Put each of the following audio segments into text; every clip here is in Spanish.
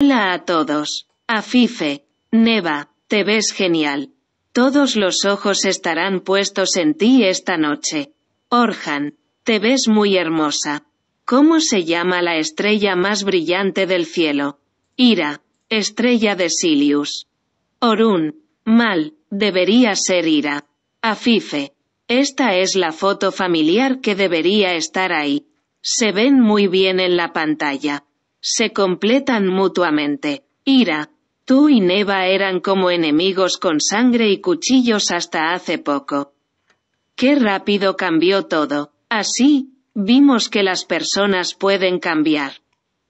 Hola a todos. Afife, Neva, te ves genial. Todos los ojos estarán puestos en ti esta noche. Orhan, te ves muy hermosa. ¿Cómo se llama la estrella más brillante del cielo? Ira, estrella de Silius. Orun, mal, debería ser Ira. Afife, esta es la foto familiar que debería estar ahí. Se ven muy bien en la pantalla se completan mutuamente. Ira, tú y Neva eran como enemigos con sangre y cuchillos hasta hace poco. Qué rápido cambió todo. Así, vimos que las personas pueden cambiar.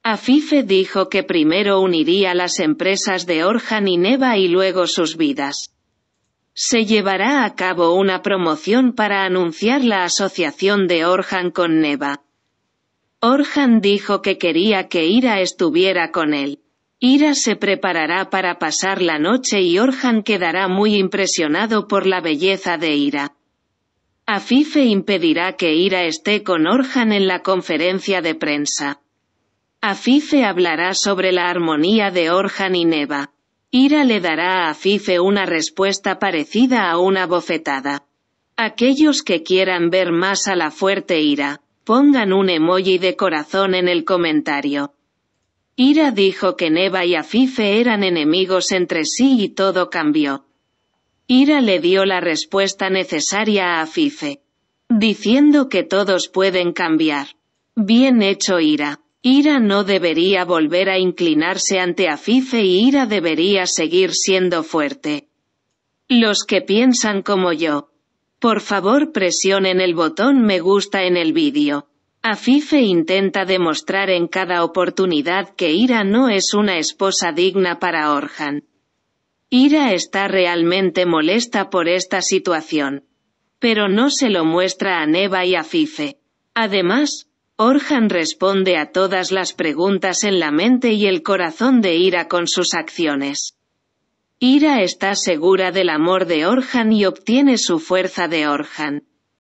Afife dijo que primero uniría las empresas de Orhan y Neva y luego sus vidas. Se llevará a cabo una promoción para anunciar la asociación de Orhan con Neva. Orhan dijo que quería que Ira estuviera con él. Ira se preparará para pasar la noche y Orhan quedará muy impresionado por la belleza de Ira. Afife impedirá que Ira esté con Orhan en la conferencia de prensa. Afife hablará sobre la armonía de Orhan y Neva. Ira le dará a Afife una respuesta parecida a una bofetada. Aquellos que quieran ver más a la fuerte Ira Pongan un emoji de corazón en el comentario. Ira dijo que Neva y Afife eran enemigos entre sí y todo cambió. Ira le dio la respuesta necesaria a Afife. Diciendo que todos pueden cambiar. Bien hecho Ira. Ira no debería volver a inclinarse ante Afife y Ira debería seguir siendo fuerte. Los que piensan como yo, por favor presionen el botón me gusta en el vídeo. Afife intenta demostrar en cada oportunidad que Ira no es una esposa digna para Orhan. Ira está realmente molesta por esta situación. Pero no se lo muestra a Neva y Afife. Además, Orhan responde a todas las preguntas en la mente y el corazón de Ira con sus acciones. Ira está segura del amor de Orhan y obtiene su fuerza de Orhan.